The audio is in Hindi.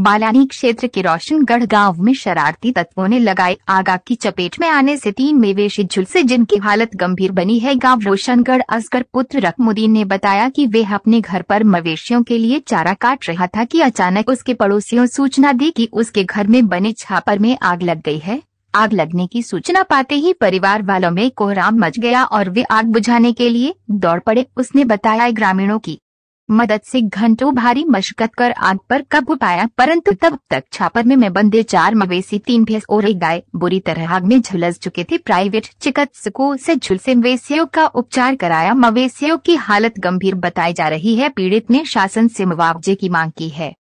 बालानी क्षेत्र के रोशनगढ़ गांव में शरारती तत्वों ने लगाए आग की चपेट में आने से तीन मेवेशी झुलसे जिनकी हालत गंभीर बनी है गांव रोशनगढ़ असगर पुत्र रकमुद्दीन ने बताया कि वह अपने घर पर मवेशियों के लिए चारा काट रहा था कि अचानक उसके पड़ोसियों सूचना दी कि उसके घर में बने छापर में आग लग गई है आग लगने की सूचना पाते ही परिवार वालों में कोहराम मच गया और वे आग बुझाने के लिए दौड़ पड़े उसने बताया ग्रामीणों की मदद से घंटों भारी मशक्कत कर आग पर काबू पाया परंतु तब तक छापर में, में बंदे चार मवेशी तीन भैंस और एक गाय बुरी तरह आग में झुलस चुके थे प्राइवेट चिकित्सकों से झुलसे मवेशियों का उपचार कराया मवेशियों की हालत गंभीर बताई जा रही है पीड़ित ने शासन से मुआवजे की मांग की है